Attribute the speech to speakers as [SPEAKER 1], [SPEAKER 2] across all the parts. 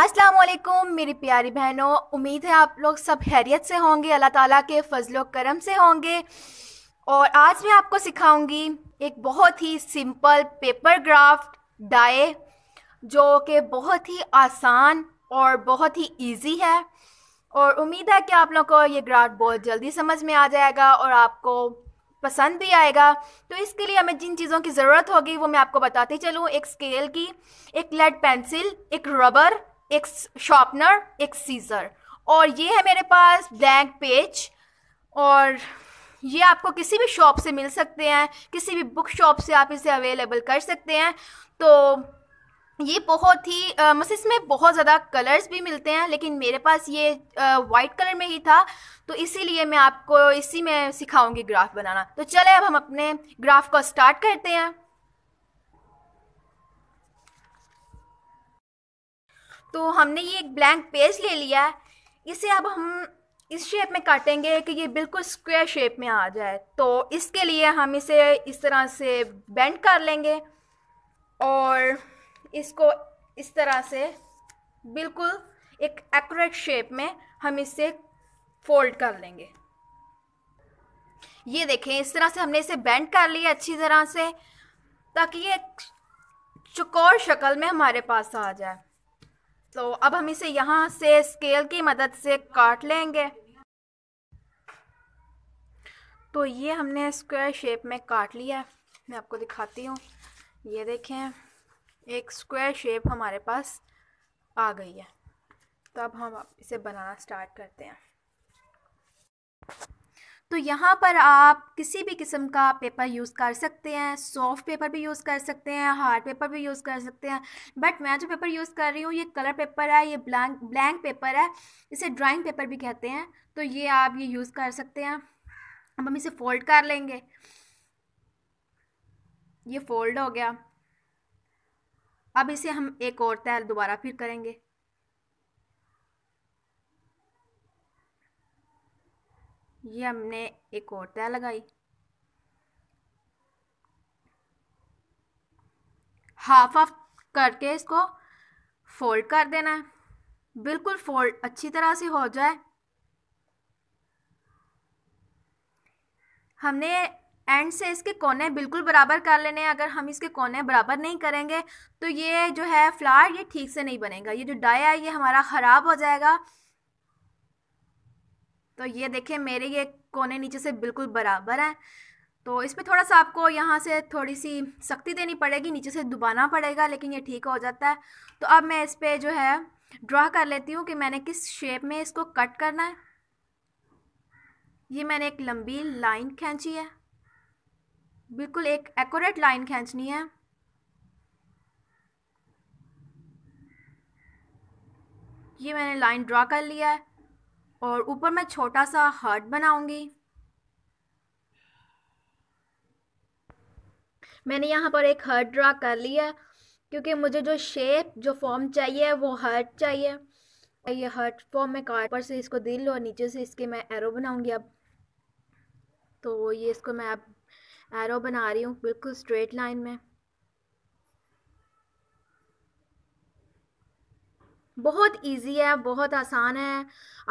[SPEAKER 1] अस्सलाम वालेकुम मेरी प्यारी बहनों उम्मीद है आप लोग सब हैरियत से होंगे अल्लाह ताला के फजलो करम से होंगे और आज मैं आपको सिखाऊंगी एक बहुत ही सिंपल पेपर ग्राफ्ट डाए जो कि बहुत ही आसान और बहुत ही इजी है और उम्मीद है कि आप लोग को ये ग्राफ्ट बहुत जल्दी समझ में आ जाएगा और आपको पसंद भी आएगा तो इसके लिए हमें जिन चीज़ों की ज़रूरत होगी वो मैं आपको बताती चलूँ एक स्केल की एक लेड पेंसिल एक रबर एक शॉर्पनर एक सीज़र और ये है मेरे पास ब्लैंक पेज और ये आपको किसी भी शॉप से मिल सकते हैं किसी भी बुक शॉप से आप इसे अवेलेबल कर सकते हैं तो ये बहुत ही मतलब इसमें बहुत ज़्यादा कलर्स भी मिलते हैं लेकिन मेरे पास ये वाइट कलर में ही था तो इसीलिए मैं आपको इसी में सिखाऊंगी ग्राफ बनाना तो चले अब हम अपने ग्राफ को स्टार्ट करते हैं तो हमने ये एक ब्लैंक पेज ले लिया है इसे अब हम इस शेप में काटेंगे कि ये बिल्कुल स्क्वायर शेप में आ जाए तो इसके लिए हम इसे इस तरह से बेंड कर लेंगे और इसको इस तरह से बिल्कुल एक एक्यूरेट शेप में हम इसे फोल्ड कर लेंगे ये देखें इस तरह से हमने इसे बेंड कर लिया अच्छी तरह से ताकि ये चकोर शक्ल में हमारे पास आ जाए तो अब हम इसे यहाँ से स्केल की मदद से काट लेंगे तो ये हमने स्क्वायर शेप में काट लिया है मैं आपको दिखाती हूँ ये देखें एक स्क्वायर शेप हमारे पास आ गई है तो अब हम इसे बनाना स्टार्ट करते हैं तो यहाँ पर आप किसी भी किस्म का पेपर यूज़ कर सकते हैं सॉफ्ट पेपर भी यूज़ कर सकते हैं हार्ड पेपर भी यूज़ कर सकते हैं बट मैं जो पेपर यूज़ कर रही हूँ ये कलर पेपर है ये ब्लैंक ब्लैंक पेपर है इसे ड्राइंग पेपर भी कहते हैं तो ये आप ये यूज़ कर सकते हैं अब हम इसे फ़ोल्ड कर लेंगे ये फ़ोल्ड हो गया अब इसे हम एक और तैल दोबारा फिर करेंगे ये हमने एक और तय लगाई हाफ ऑफ करके इसको फोल्ड कर देना है बिल्कुल फोल्ड अच्छी तरह से हो जाए हमने एंड से इसके कोने बिल्कुल बराबर कर लेने हैं अगर हम इसके कोने बराबर नहीं करेंगे तो ये जो है फ्लावर ये ठीक से नहीं बनेगा ये जो डाया है ये हमारा ख़राब हो जाएगा तो ये देखें मेरे ये कोने नीचे से बिल्कुल बराबर है तो इसमें थोड़ा सा आपको यहाँ से थोड़ी सी सख्ती देनी पड़ेगी नीचे से दुबाना पड़ेगा लेकिन ये ठीक हो जाता है तो अब मैं इस पर जो है ड्रा कर लेती हूँ कि मैंने किस शेप में इसको कट करना है ये मैंने एक लंबी लाइन खींची है बिल्कुल एक एकट लाइन खींचनी है ये मैंने लाइन ड्रा कर लिया है और ऊपर मैं छोटा सा हार्ट बनाऊंगी मैंने यहाँ पर एक हार्ट ड्रा कर लिया क्योंकि मुझे जो शेप जो फॉर्म चाहिए वो हार्ट चाहिए ये हार्ट फॉर्म में कार्ड पर से इसको दिल और नीचे से इसके मैं एरो बनाऊंगी अब तो ये इसको मैं अब एरो बना रही हूँ बिल्कुल स्ट्रेट लाइन में बहुत इजी है बहुत आसान है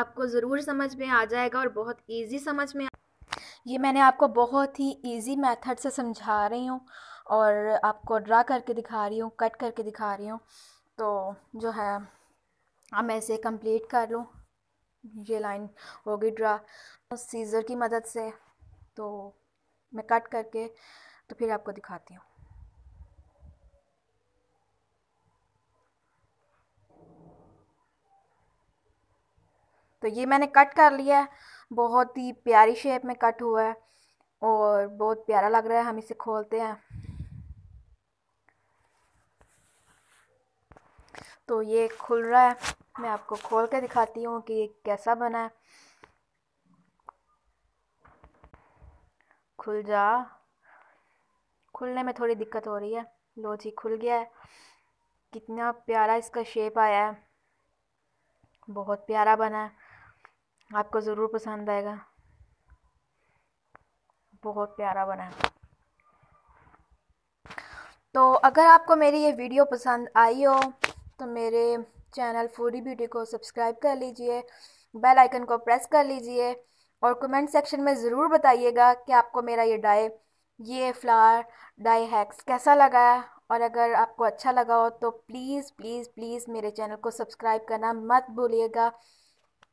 [SPEAKER 1] आपको ज़रूर समझ में आ जाएगा और बहुत इजी समझ में ये मैंने आपको बहुत ही इजी मेथड से समझा रही हूँ और आपको ड्रा करके दिखा रही हूँ कट करके दिखा रही हूँ तो जो है अब मैं इसे कंप्लीट कर लूँ ये लाइन होगी ड्रा सीज़र की मदद से तो मैं कट करके तो फिर आपको दिखाती हूँ तो ये मैंने कट कर लिया है बहुत ही प्यारी शेप में कट हुआ है और बहुत प्यारा लग रहा है हम इसे खोलते हैं तो ये खुल रहा है मैं आपको खोल के दिखाती हूँ कि ये कैसा बना है खुल जा खुलने में थोड़ी दिक्कत हो रही है लो जी खुल गया है कितना प्यारा इसका शेप आया है बहुत प्यारा बना है आपको ज़रूर पसंद आएगा बहुत प्यारा बना तो अगर आपको मेरी ये वीडियो पसंद आई हो तो मेरे चैनल फूडी ब्यूटी को सब्सक्राइब कर लीजिए बेल आइकन को प्रेस कर लीजिए और कमेंट सेक्शन में ज़रूर बताइएगा कि आपको मेरा ये डाई ये फ्लावर डाई हैक्स कैसा लगा है और अगर आपको अच्छा लगा हो तो प्लीज़ प्लीज़ प्लीज़ मेरे चैनल को सब्सक्राइब करना मत भूलिएगा